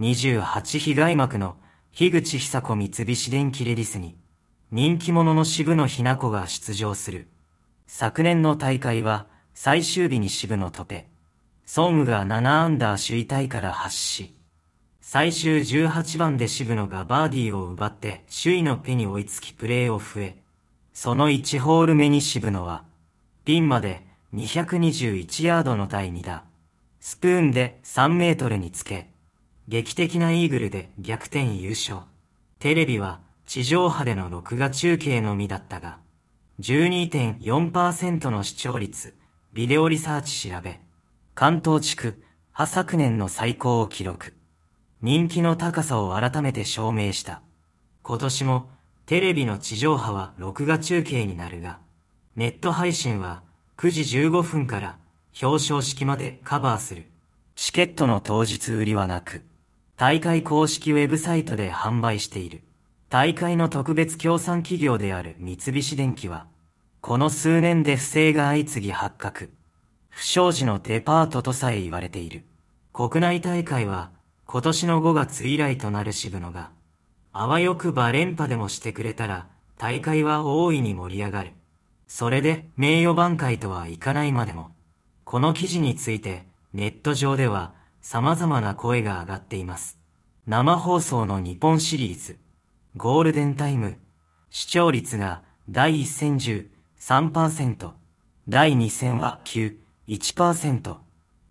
28被害幕の樋口久子三菱電機レディスに人気者の渋野ひな子が出場する。昨年の大会は最終日に渋野とて、ソングが7アンダー首位タイから発し、最終18番で渋野がバーディーを奪って首位のペに追いつきプレーを増え、その1ホール目に渋野は、ピンまで221ヤードの第2打。スプーンで3メートルにつけ、劇的なイーグルで逆転優勝。テレビは地上波での録画中継のみだったが、12.4%の視聴率、ビデオリサーチ調べ、関東地区、破昨年の最高を記録。人気の高さを改めて証明した。今年も、テレビの地上波は録画中継になるが、ネット配信は9時15分から表彰式までカバーする。チケットの当日売りはなく、大会公式ウェブサイトで販売している。大会の特別協賛企業である三菱電機は、この数年で不正が相次ぎ発覚。不祥事のデパートとさえ言われている。国内大会は、今年の5月以来となる渋野が、あわよくば連覇でもしてくれたら、大会は大いに盛り上がる。それで、名誉挽回とはいかないまでも。この記事について、ネット上では、様々な声が上がっています。生放送の日本シリーズ、ゴールデンタイム、視聴率が第1戦13%、第2戦は9、1%。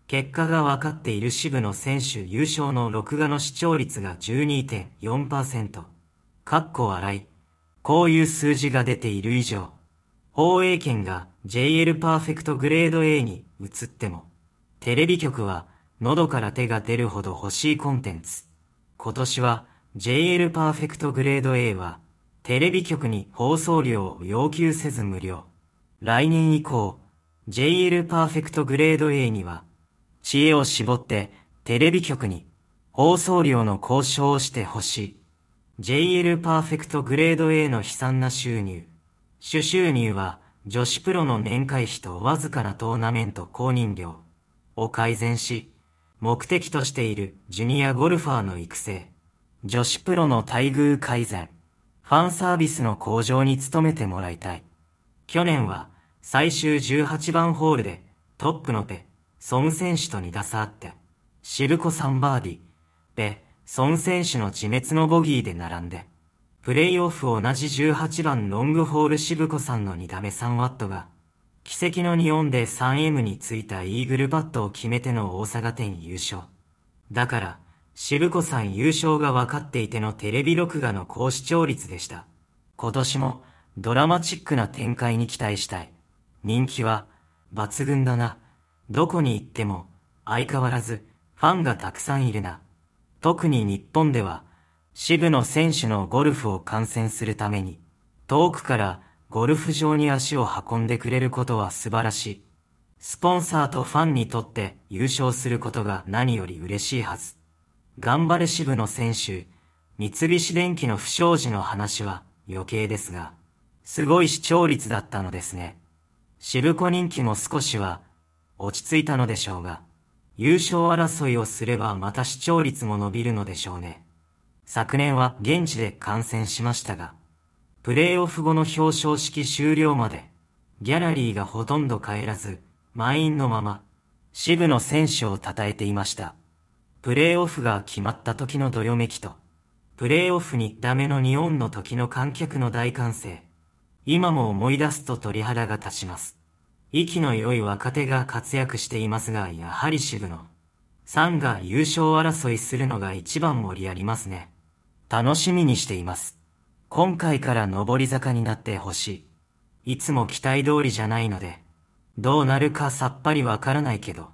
結果が分かっている支部の選手優勝の録画の視聴率が12.4%。かっこ笑い。こういう数字が出ている以上、放映権が JL パーフェクトグレード A に移っても、テレビ局は喉から手が出るほど欲しいコンテンツ。今年は JL パーフェクトグレード A はテレビ局に放送料を要求せず無料。来年以降、JL パーフェクトグレード A には知恵を絞ってテレビ局に放送料の交渉をしてほしい。JL パーフェクトグレード A の悲惨な収入。主収入は女子プロの年会費とわずかなトーナメント公認料を改善し、目的としているジュニアゴルファーの育成、女子プロの待遇改善、ファンサービスの向上に努めてもらいたい。去年は最終18番ホールでトップのペ、ソン選手と2打差あって、渋子3バーディ、ペ、ソン選手の自滅のボギーで並んで、プレイオフ同じ18番ロングホール渋子さんの2打目3ワットが、奇跡の日本で 3M についたイーグルパットを決めての大阪店優勝。だから、渋子さん優勝が分かっていてのテレビ録画の高視聴率でした。今年もドラマチックな展開に期待したい。人気は抜群だな。どこに行っても相変わらずファンがたくさんいるな。特に日本では渋野選手のゴルフを観戦するために遠くからゴルフ場に足を運んでくれることは素晴らしい。スポンサーとファンにとって優勝することが何より嬉しいはず。頑張れ支部の選手、三菱電機の不祥事の話は余計ですが、すごい視聴率だったのですね。支部子人気も少しは落ち着いたのでしょうが、優勝争いをすればまた視聴率も伸びるのでしょうね。昨年は現地で観戦しましたが、プレーオフ後の表彰式終了まで、ギャラリーがほとんど帰らず、満員のまま、渋野選手を称えていました。プレーオフが決まった時のどよめきと、プレーオフにダメの日本の時の観客の大歓声。今も思い出すと鳥肌が立ちます。息の良い若手が活躍していますが、やはり渋野。サンが優勝争いするのが一番盛りありますね。楽しみにしています。今回から上り坂になってほしい。いつも期待通りじゃないので、どうなるかさっぱりわからないけど、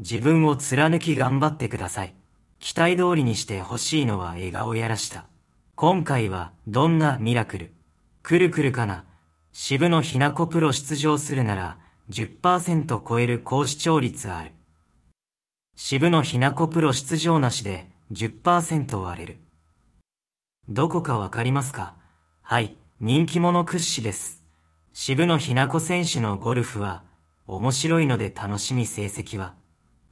自分を貫き頑張ってください。期待通りにしてほしいのは笑顔やらした。今回はどんなミラクルくるくるかな渋野ひな子プロ出場するなら10%超える高視聴率ある。渋野ひな子プロ出場なしで10%割れる。どこかわかりますかはい、人気者屈指です。渋野日向子選手のゴルフは、面白いので楽しみ成績は。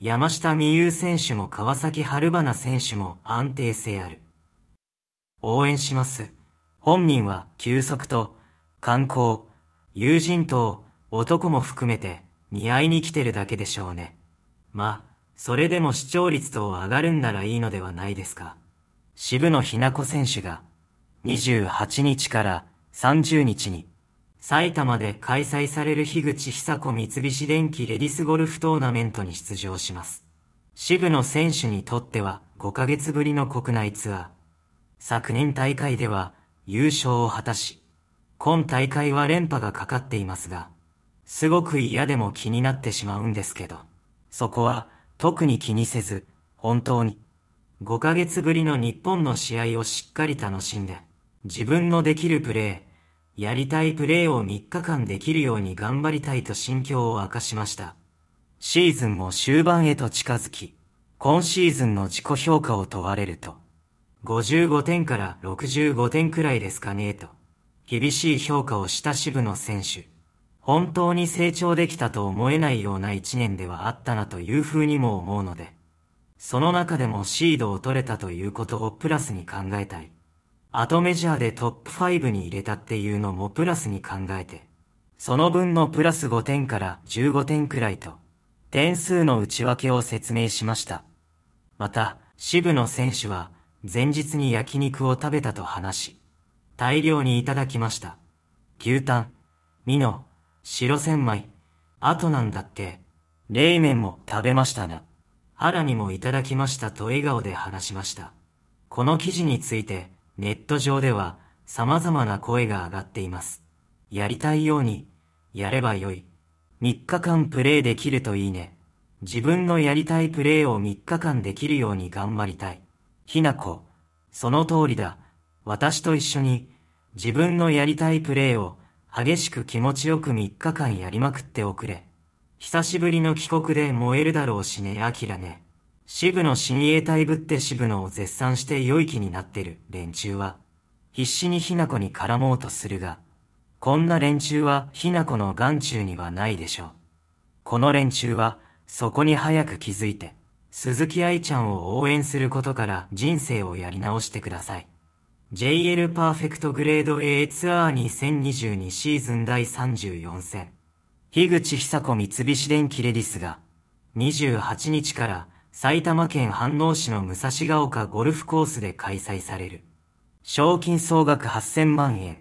山下美優選手も川崎春花選手も安定性ある。応援します。本人は休息と、観光、友人と、男も含めて、似合いに来てるだけでしょうね。ま、それでも視聴率と上がるんならいいのではないですか。渋野日向子選手が28日から30日に埼玉で開催される樋口久子三菱電機レディスゴルフトーナメントに出場します。渋野選手にとっては5ヶ月ぶりの国内ツアー。昨年大会では優勝を果たし、今大会は連覇がかかっていますが、すごく嫌でも気になってしまうんですけど、そこは特に気にせず、本当に5ヶ月ぶりの日本の試合をしっかり楽しんで、自分のできるプレー、やりたいプレーを3日間できるように頑張りたいと心境を明かしました。シーズンも終盤へと近づき、今シーズンの自己評価を問われると、55点から65点くらいですかねと、厳しい評価をした渋野選手。本当に成長できたと思えないような一年ではあったなという風にも思うので、その中でもシードを取れたということをプラスに考えたい。あとメジャーでトップ5に入れたっていうのもプラスに考えて、その分のプラス5点から15点くらいと、点数の内訳を説明しました。また、渋野選手は、前日に焼肉を食べたと話し、大量にいただきました。牛タン、ミノ、白千枚、あとなんだって、冷麺も食べましたな。あらにもいただきましたと笑顔で話しました。この記事について、ネット上では様々な声が上がっています。やりたいように、やればよい。3日間プレイできるといいね。自分のやりたいプレイを3日間できるように頑張りたい。ひなこ、その通りだ。私と一緒に、自分のやりたいプレイを激しく気持ちよく3日間やりまくっておくれ。久しぶりの帰国で燃えるだろうしね、アキラね。支部の親衛隊ぶって支部のを絶賛して良い気になってる連中は、必死にひなこに絡もうとするが、こんな連中はひなこの眼中にはないでしょう。この連中は、そこに早く気づいて、鈴木愛ちゃんを応援することから人生をやり直してください。JL パーフェクトグレード A ツアー2022シーズン第34戦。樋口久子三菱電機レディスが、28日から埼玉県飯能市の武蔵ヶ丘ゴルフコースで開催される。賞金総額8000万円。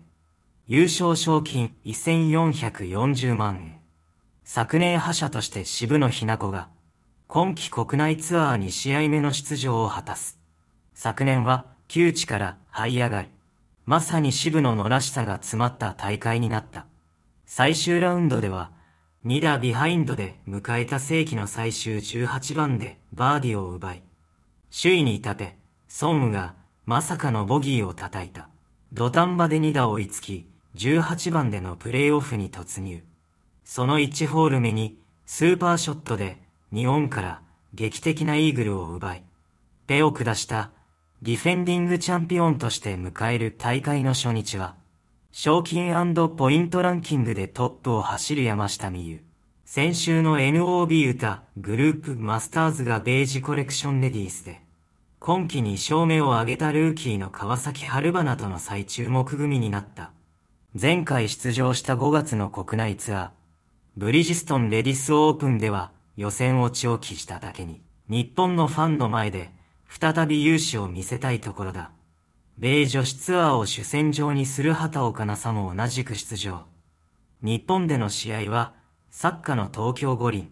優勝賞金1440万円。昨年覇者として渋野ひな子が、今季国内ツアー2試合目の出場を果たす。昨年は窮地から這い上がり、まさに渋野のらしさが詰まった大会になった。最終ラウンドでは、2打ビハインドで迎えた世紀の最終18番でバーディを奪い、首位に立て、ソンウがまさかのボギーを叩いた。土壇場で2打追いつき、18番でのプレーオフに突入。その1ホール目に、スーパーショットで、2オンから劇的なイーグルを奪い、ペを下した、ディフェンディングチャンピオンとして迎える大会の初日は、賞金ポイントランキングでトップを走る山下美優。先週の NOB 歌、グループマスターズがベージコレクションレディースで、今季2勝目を挙げたルーキーの川崎春花との最注目組になった。前回出場した5月の国内ツアー、ブリジストンレディスオープンでは予選落ちをしただけに、日本のファンの前で再び勇姿を見せたいところだ。米女子ツアーを主戦場にする畑岡奈紗も同じく出場。日本での試合は、サッカーの東京五輪。